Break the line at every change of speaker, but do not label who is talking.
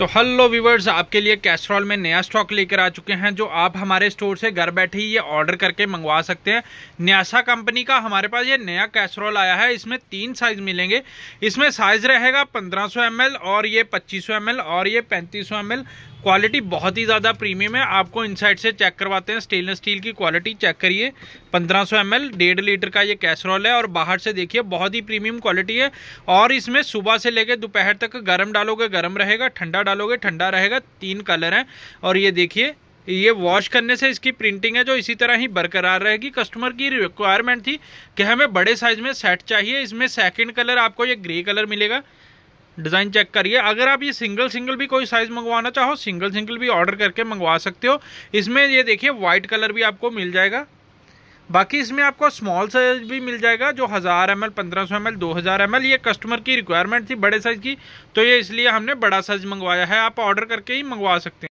तो hello viewers आपके लिए कैस्ट्रॉल में नया स्टॉक लेकर आ चुके हैं जो आप हमारे स्टोर से घर बैठे ही ये ऑर्डर करके मंगवा सकते हैं न्यासा कंपनी का हमारे पास ये नया कैस्ट्रॉल आया है इसमें तीन साइज मिलेंगे इसमें साइज रहेगा 1500 सौ और ये 2500 सौ और ये 3500 सौ क्वालिटी बहुत ही ज़्यादा प्रीमियम है आपको इनसाइड से चेक करवाते हैं स्टेनलेस स्टील की क्वालिटी चेक करिए 1500 सौ एम डेढ़ लीटर का ये कैसरॉल है और बाहर से देखिए बहुत ही प्रीमियम क्वालिटी है और इसमें सुबह से लेकर दोपहर तक गर्म डालोगे गर्म रहेगा ठंडा डालोगे ठंडा रहेगा तीन कलर हैं और ये देखिए ये वॉश करने से इसकी प्रिंटिंग है जो इसी तरह ही बरकरार रहेगी कस्टमर की रिक्वायरमेंट थी कि हमें बड़े साइज में सेट चाहिए इसमें सेकंड कलर आपको ये ग्रे कलर मिलेगा डिज़ाइन चेक करिए अगर आप ये सिंगल सिंगल भी कोई साइज़ मंगवाना चाहो सिंगल सिंगल भी ऑर्डर करके मंगवा सकते हो इसमें ये देखिए वाइट कलर भी आपको मिल जाएगा बाकी इसमें आपको स्मॉल साइज भी मिल जाएगा जो हज़ार एम एल पंद्रह सौ एम एल दो हज़ार एम एल ये कस्टमर की रिक्वायरमेंट थी बड़े साइज़ की तो ये इसलिए हमने बड़ा साइज़ मंगवाया है आप ऑर्डर करके ही मंगवा सकते हैं